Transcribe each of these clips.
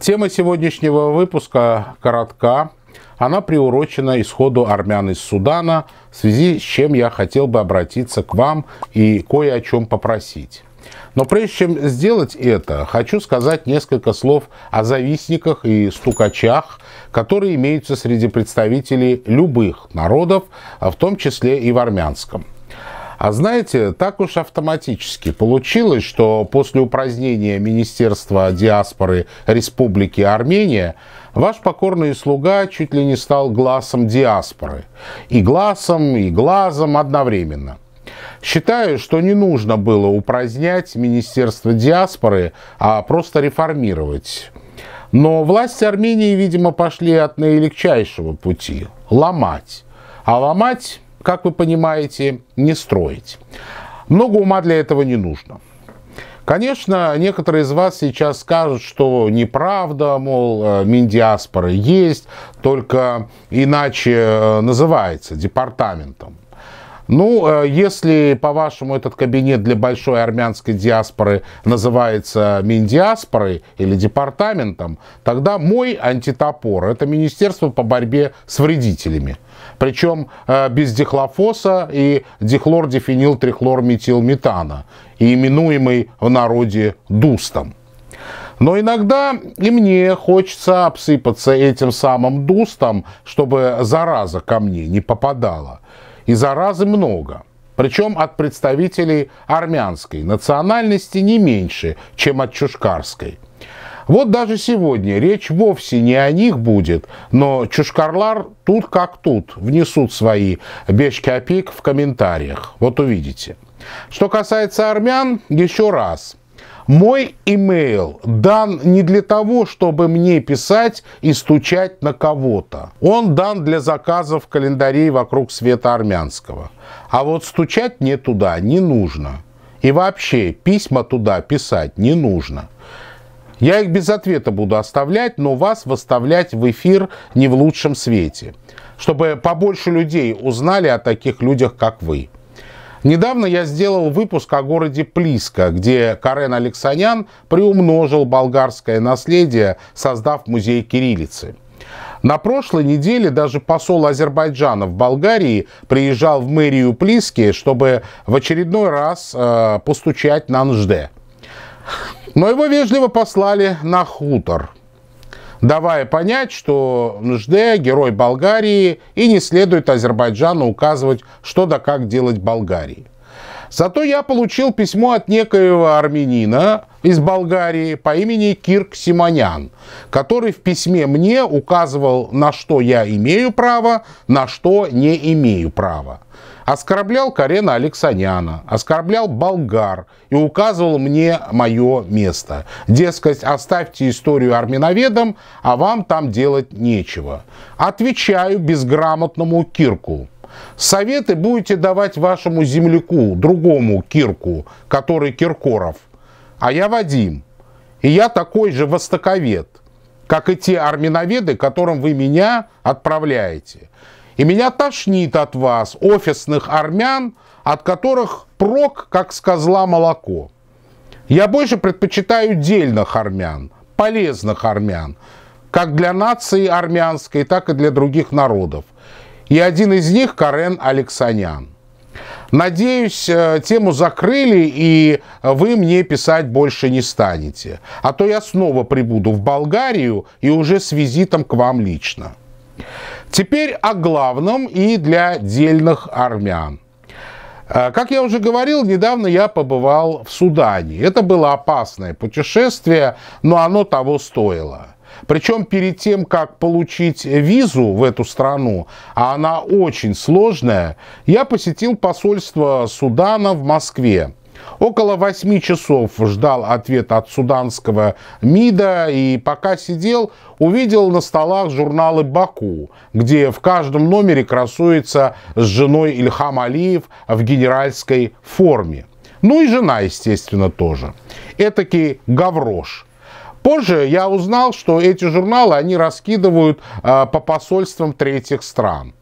Тема сегодняшнего выпуска коротка. Она приурочена исходу армян из Судана, в связи с чем я хотел бы обратиться к вам и кое о чем попросить. Но прежде чем сделать это, хочу сказать несколько слов о завистниках и стукачах, которые имеются среди представителей любых народов, в том числе и в армянском. А знаете, так уж автоматически получилось, что после упразднения Министерства диаспоры Республики Армения ваш покорный слуга чуть ли не стал глазом диаспоры. И глазом, и глазом одновременно. Считаю, что не нужно было упразднять Министерство диаспоры, а просто реформировать. Но власти Армении, видимо, пошли от наилегчайшего пути – ломать. А ломать как вы понимаете, не строить. Много ума для этого не нужно. Конечно, некоторые из вас сейчас скажут, что неправда, мол, э, Миндиаспора есть, только иначе э, называется департаментом. Ну, э, если, по-вашему, этот кабинет для большой армянской диаспоры называется Миндиаспорой или департаментом, тогда мой антитопор – это Министерство по борьбе с вредителями. Причем э, без дихлофоса и дихлордифенилтрихлорметилметана, и именуемый в народе дустом. Но иногда и мне хочется обсыпаться этим самым дустом, чтобы зараза ко мне не попадала. И заразы много. Причем от представителей армянской национальности не меньше, чем от чушкарской. Вот даже сегодня речь вовсе не о них будет, но Чушкарлар тут как тут внесут свои бешки-опик в комментариях. Вот увидите. Что касается армян, еще раз – мой имейл дан не для того, чтобы мне писать и стучать на кого-то. Он дан для заказов календарей вокруг света армянского. А вот стучать мне туда не нужно. И вообще, письма туда писать не нужно. Я их без ответа буду оставлять, но вас выставлять в эфир не в лучшем свете, чтобы побольше людей узнали о таких людях, как вы. Недавно я сделал выпуск о городе Плиска, где Карен Алексанян приумножил болгарское наследие, создав музей кириллицы. На прошлой неделе даже посол Азербайджана в Болгарии приезжал в мэрию Плиски, чтобы в очередной раз э, постучать на НЖД. Но его вежливо послали на хутор – давая понять, что Нужде герой Болгарии и не следует Азербайджану указывать, что да как делать Болгарии. Зато я получил письмо от некоего армянина из Болгарии по имени Кирк Симонян, который в письме мне указывал, на что я имею право, на что не имею права. Оскорблял Карена Алексаняна, оскорблял болгар и указывал мне мое место. Дескать, оставьте историю арминоведам, а вам там делать нечего. Отвечаю безграмотному Кирку. Советы будете давать вашему земляку, другому Кирку, который Киркоров. А я Вадим. И я такой же востоковед, как и те арминоведы, которым вы меня отправляете. И меня тошнит от вас, офисных армян, от которых прок, как с козла молоко. Я больше предпочитаю дельных армян, полезных армян, как для нации армянской, так и для других народов. И один из них Карен Алексанян. Надеюсь, э, тему закрыли, и вы мне писать больше не станете. А то я снова прибуду в Болгарию и уже с визитом к вам лично. Теперь о главном и для дельных армян. Э, как я уже говорил, недавно я побывал в Судане. Это было опасное путешествие, но оно того стоило. Причем перед тем, как получить визу в эту страну, а она очень сложная, я посетил посольство Судана в Москве. Около 8 часов ждал ответ от суданского МИДа и пока сидел, увидел на столах журналы «Баку», где в каждом номере красуется с женой Ильхам Алиев в генеральской форме. Ну и жена, естественно, тоже. Этакий гаврош – Позже я узнал, что эти журналы они раскидывают э, по посольствам третьих стран.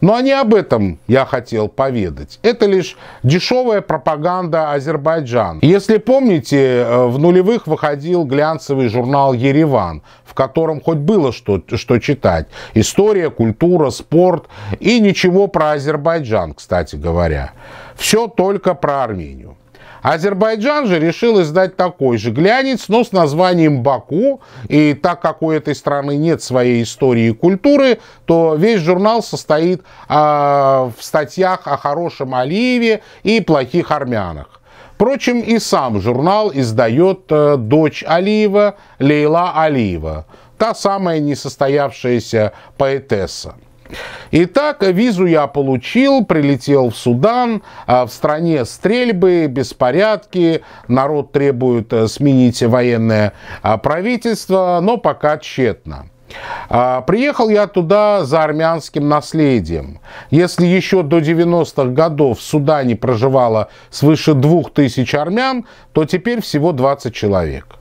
Но не об этом я хотел поведать. Это лишь дешевая пропаганда Азербайджана. Если помните, э, в нулевых выходил глянцевый журнал «Ереван», в котором хоть было что, что читать. История, культура, спорт и ничего про Азербайджан, кстати говоря. Все только про Армению. Азербайджан же решил издать такой же глянец, но с названием «Баку». И так как у этой страны нет своей истории и культуры, то весь журнал состоит э, в статьях о хорошем Алиеве и плохих армянах. Впрочем, и сам журнал издает э, дочь Алиева Лейла Алиева, та самая несостоявшаяся поэтесса. Итак, визу я получил, прилетел в Судан, а, в стране стрельбы, беспорядки, народ требует э, сменить военное а, правительство, но пока тщетно. А, приехал я туда за армянским наследием. Если еще до 90-х годов в Судане проживало свыше двух тысяч армян, то теперь всего 20 человек.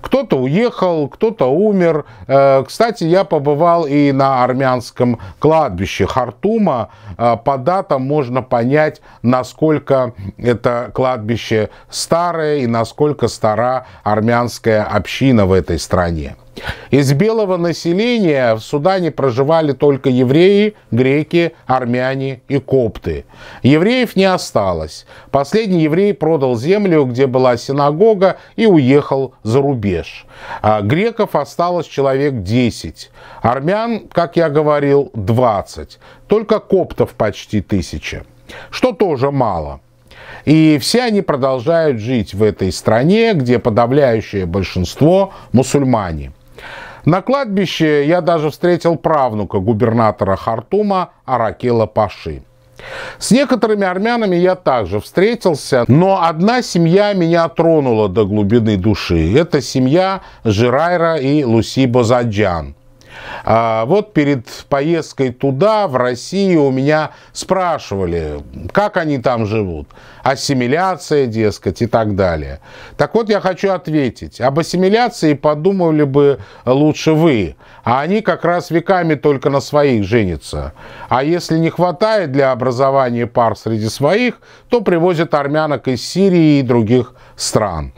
Кто-то уехал, кто-то умер. Э, кстати, я побывал и на армянском кладбище Хартума. Э, по датам можно понять, насколько это кладбище старое и насколько стара армянская община в этой стране. Из белого населения в Судане проживали только евреи, греки, армяне и копты. Евреев не осталось. Последний еврей продал землю, где была синагога, и уехал за рубеж. А греков осталось человек 10. Армян, как я говорил, 20. Только коптов почти тысяча. Что тоже мало. И все они продолжают жить в этой стране, где подавляющее большинство мусульмане. На кладбище я даже встретил правнука губернатора Хартума Аракела Паши. С некоторыми армянами я также встретился, но одна семья меня тронула до глубины души. Это семья Жирайра и Луси Бозаджан – а вот перед поездкой туда, в Россию, у меня спрашивали, как они там живут, ассимиляция, дескать, и так далее. Так вот, я хочу ответить. Об ассимиляции подумали бы лучше вы, а они как раз веками только на своих женятся. А если не хватает для образования пар среди своих, то привозят армянок из Сирии и других стран.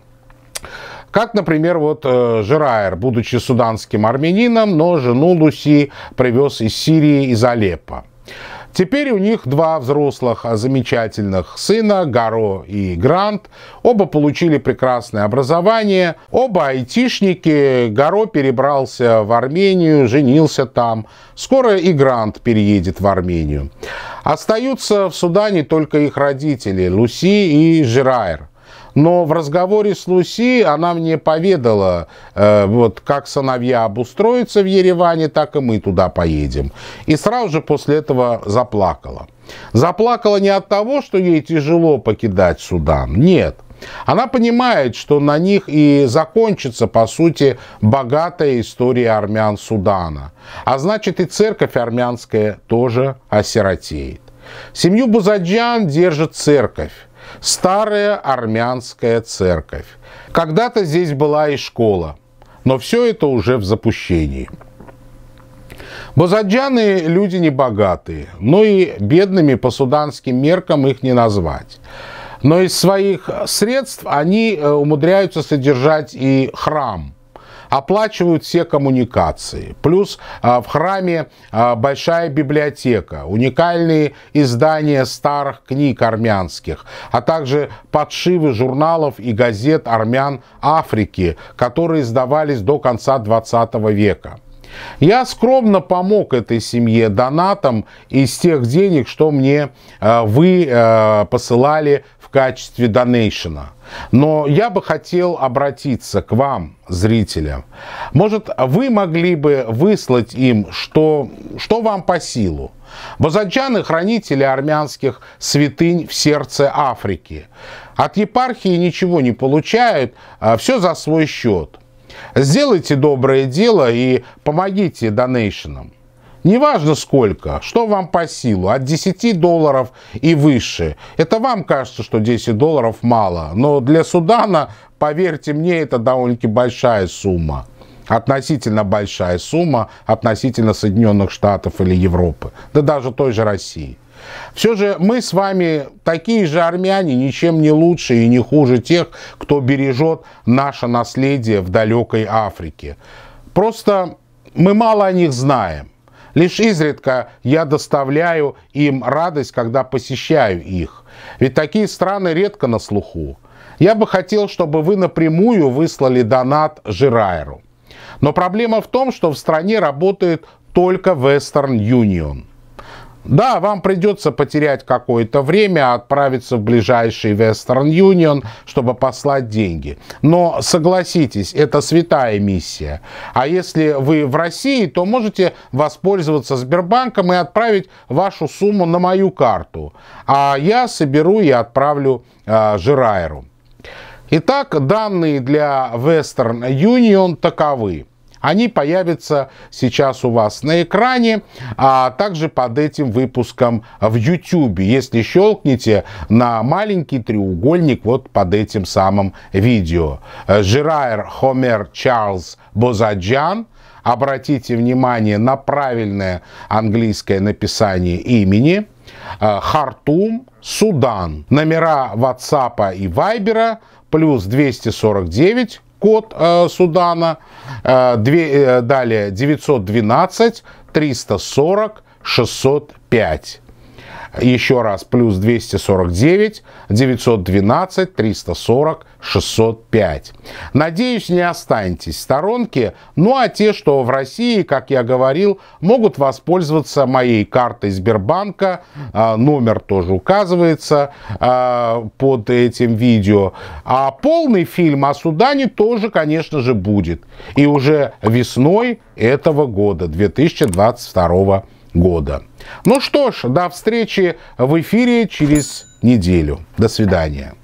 Как, например, вот э, Жерайер, будучи суданским армянином, но жену Луси привез из Сирии, из Алеппо. Теперь у них два взрослых а, замечательных сына, Гаро и Грант. Оба получили прекрасное образование, оба айтишники. Гаро перебрался в Армению, женился там. Скоро и Грант переедет в Армению. Остаются в Судане только их родители, Луси и Жирайр но в разговоре с Луси она мне поведала, э, вот как сыновья обустроятся в Ереване, так и мы туда поедем. И сразу же после этого заплакала. Заплакала не от того, что ей тяжело покидать Судан, нет. Она понимает, что на них и закончится, по сути, богатая история армян Судана. А значит и церковь армянская тоже осиротеет. Семью Бузаджан держит церковь. Старая армянская церковь. Когда-то здесь была и школа, но все это уже в запущении. Базаджаны люди небогатые, но и бедными по суданским меркам их не назвать. Но из своих средств они э, умудряются содержать и храм – оплачивают все коммуникации. Плюс а, в храме а, большая библиотека, уникальные издания старых книг армянских, а также подшивы журналов и газет армян Африки, которые издавались до конца 20 века. Я скромно помог этой семье донатом из тех денег, что мне э, вы э, посылали в качестве донейшена. Но я бы хотел обратиться к вам, зрителям. Может, вы могли бы выслать им, что, что вам по силу? Базаджаны – хранители армянских святынь в сердце Африки. От епархии ничего не получают, а все за свой счет. Сделайте доброе дело и помогите донейшенам. Неважно сколько, что вам по силу, от 10 долларов и выше. Это вам кажется, что 10 долларов мало, но для Судана, поверьте мне, это довольно-таки большая сумма. Относительно большая сумма относительно Соединенных Штатов или Европы, да даже той же России. Все же мы с вами такие же армяне, ничем не лучше и не хуже тех, кто бережет наше наследие в далекой Африке. Просто мы мало о них знаем. Лишь изредка я доставляю им радость, когда посещаю их. Ведь такие страны редко на слуху. Я бы хотел, чтобы вы напрямую выслали донат Жирайру. Но проблема в том, что в стране работает только Western Union – да, вам придется потерять какое-то время, отправиться в ближайший Western Union, чтобы послать деньги. Но согласитесь, это святая миссия. А если вы в России, то можете воспользоваться Сбербанком и отправить вашу сумму на мою карту. А я соберу и отправлю э, а, Жирайру. Итак, данные для Western Union таковы. Они появятся сейчас у вас на экране, а также под этим выпуском в YouTube. Если щелкните на маленький треугольник вот под этим самым видео. Э, Жерайр Хомер Чарльз Бозаджан – обратите внимание на правильное английское написание имени. Э, Хартум, Судан. Номера WhatsApp и Viber плюс 249 код э, Судана. Э, две, э, далее 912 340 605. Еще раз, плюс 249, 912, 340, 605. Надеюсь, не останетесь в сторонке. Ну а те, что в России, как я говорил, могут воспользоваться моей картой Сбербанка. А, номер тоже указывается а, под этим видео. А полный фильм о Судане тоже, конечно же, будет. И уже весной этого года, 2022 года года. Ну что ж, до встречи в эфире через неделю. До свидания.